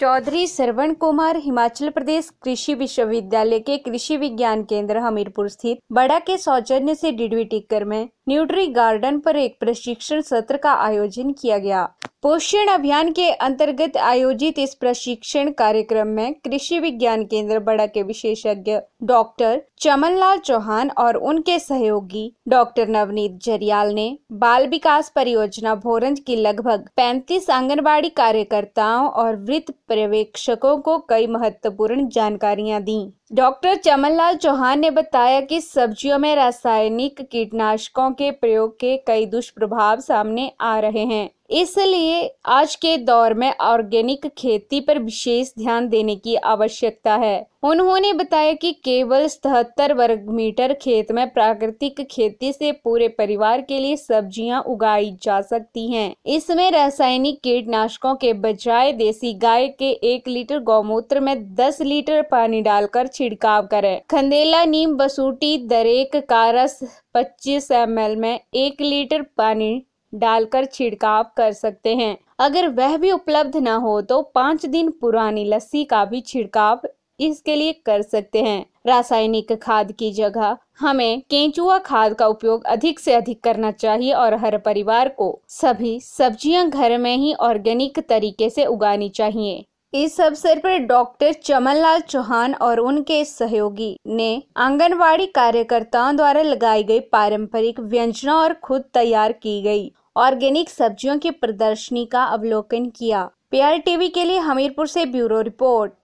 चौधरी श्रवण कुमार हिमाचल प्रदेश कृषि विश्वविद्यालय के कृषि विज्ञान केंद्र हमीरपुर स्थित बड़ा के सौजन्य से डिडवी टिक्कर में न्यूट्री गार्डन पर एक प्रशिक्षण सत्र का आयोजन किया गया पोषण अभियान के अंतर्गत आयोजित इस प्रशिक्षण कार्यक्रम में कृषि विज्ञान केंद्र बड़ा के विशेषज्ञ डॉक्टर चमनलाल चौहान और उनके सहयोगी डॉक्टर नवनीत जरियाल ने बाल विकास परियोजना भोरंज की लगभग 35 आंगनबाड़ी कार्यकर्ताओं और वृत्त पर्यवेक्षकों को कई महत्वपूर्ण जानकारियां दी डॉक्टर चमनलाल चौहान ने बताया कि सब्जियों में रासायनिक कीटनाशकों के प्रयोग के कई दुष्प्रभाव सामने आ रहे हैं इसलिए आज के दौर में ऑर्गेनिक खेती पर विशेष ध्यान देने की आवश्यकता है उन्होंने बताया कि केवल सतहत्तर वर्ग मीटर खेत में प्राकृतिक खेती से पूरे परिवार के लिए सब्जियां उगाई जा सकती हैं। इसमें रासायनिक कीटनाशकों के बजाय देसी गाय के एक लीटर गौमूत्र में दस लीटर पानी डालकर छिड़काव करें। खंदेला नीम बसूटी दरेक कारस पच्चीस एम में एक लीटर पानी डालकर छिड़काव कर सकते हैं अगर वह भी उपलब्ध न हो तो पाँच दिन पुरानी लस्सी का भी छिड़काव इसके लिए कर सकते हैं रासायनिक खाद की जगह हमें केंचुआ खाद का उपयोग अधिक से अधिक करना चाहिए और हर परिवार को सभी सब्जियां घर में ही ऑर्गेनिक तरीके से उगानी चाहिए इस अवसर पर डॉक्टर चमनलाल चौहान और उनके सहयोगी ने आंगनवाड़ी कार्यकर्ताओं द्वारा लगाई गई पारंपरिक व्यंजनों और खुद तैयार की गई ऑर्गेनिक सब्जियों की प्रदर्शनी का अवलोकन किया पीआर टीवी के लिए हमीरपुर से ब्यूरो रिपोर्ट